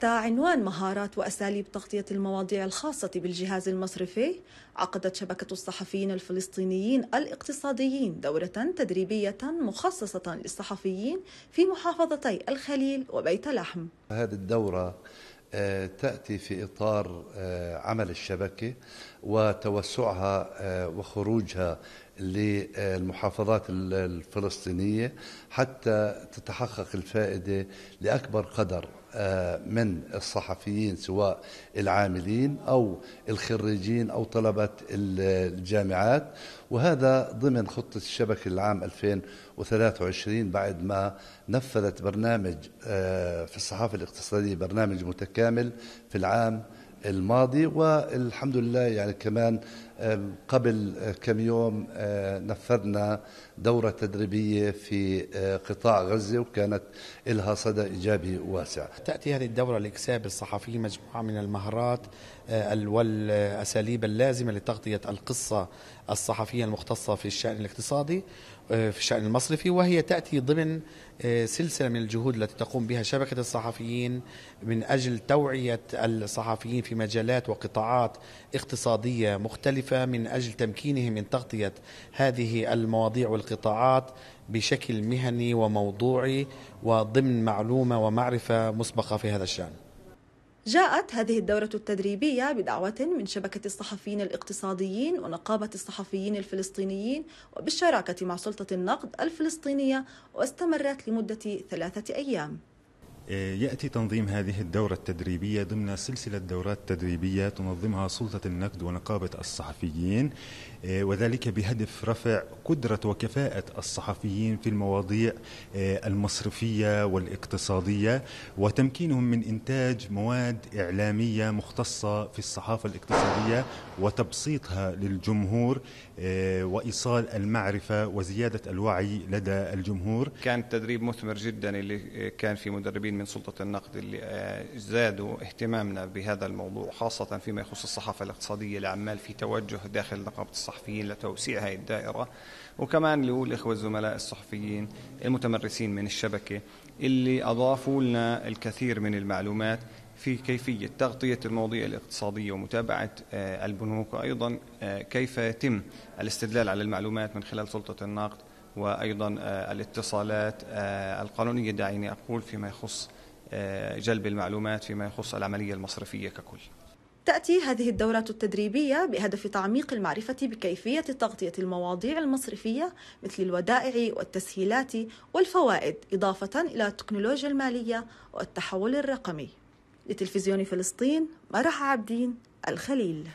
تحت عنوان مهارات وأساليب تغطية المواضيع الخاصة بالجهاز المصرفي عقدت شبكة الصحفيين الفلسطينيين الاقتصاديين دورة تدريبية مخصصة للصحفيين في محافظتي الخليل وبيت لحم هذه الدورة آه، تأتي في إطار آه، عمل الشبكة وتوسعها آه، وخروجها للمحافظات الفلسطينيه حتى تتحقق الفائده لاكبر قدر آه، من الصحفيين سواء العاملين او الخريجين او طلبه الجامعات وهذا ضمن خطه الشبكه العام 2023 بعد ما نفذت برنامج آه، في الصحافه الاقتصاديه برنامج متكامل في العام الماضي والحمد لله يعني كمان قبل أه، كم يوم أه، نفذنا دورة تدريبية في أه، قطاع غزة وكانت لها صدى إيجابي واسع تأتي هذه الدورة لإكساب الصحفي مجموعة من المهارات والأساليب اللازمة لتغطية القصة الصحفية المختصة في الشأن الاقتصادي في الشأن المصرفي وهي تأتي ضمن سلسلة من الجهود التي تقوم بها شبكة الصحفيين من أجل توعية الصحفيين في مجالات وقطاعات اقتصادية مختلفة مختلفة من أجل تمكينه من تغطية هذه المواضيع والقطاعات بشكل مهني وموضوعي وضمن معلومة ومعرفة مسبقة في هذا الشأن جاءت هذه الدورة التدريبية بدعوة من شبكة الصحفيين الاقتصاديين ونقابة الصحفيين الفلسطينيين وبالشراكة مع سلطة النقد الفلسطينية واستمرت لمدة ثلاثة أيام آه، يأتي تنظيم هذه الدورة التدريبية ضمن سلسلة دورات تدريبية تنظمها سلطة النقد ونقابة الصحفيين آه، وذلك بهدف رفع قدرة وكفاءة الصحفيين في المواضيع آه، المصرفية والاقتصادية وتمكينهم من إنتاج مواد إعلامية مختصة في الصحافة الاقتصادية وتبسيطها للجمهور وإيصال المعرفة وزيادة الوعي لدى الجمهور كان تدريب مثمر جدا اللي كان في مدربين من سلطة النقد اللي آه، زادوا اهتمامنا بهذا الموضوع خاصة فيما يخص الصحافة الاقتصادية لعمال في توجه داخل نقابة الصحفيين لتوسيع هذه الدائرة وكمان الإخوة الزملاء الصحفيين المتمرسين من الشبكة اللي أضافوا لنا الكثير من المعلومات في كيفية تغطية المواضيع الاقتصادية ومتابعة آه، البنوك وأيضا آه، كيف يتم الاستدلال على المعلومات من خلال سلطة النقد وايضا آه، الاتصالات آه، القانونيه دعيني اقول فيما يخص آه، جلب المعلومات فيما يخص العمليه المصرفيه ككل. تأتي هذه الدورات التدريبية بهدف تعميق المعرفة بكيفية تغطية المواضيع المصرفية مثل الودائع والتسهيلات والفوائد إضافة إلى التكنولوجيا المالية والتحول الرقمي لتلفزيون فلسطين مرح عبدين الخليل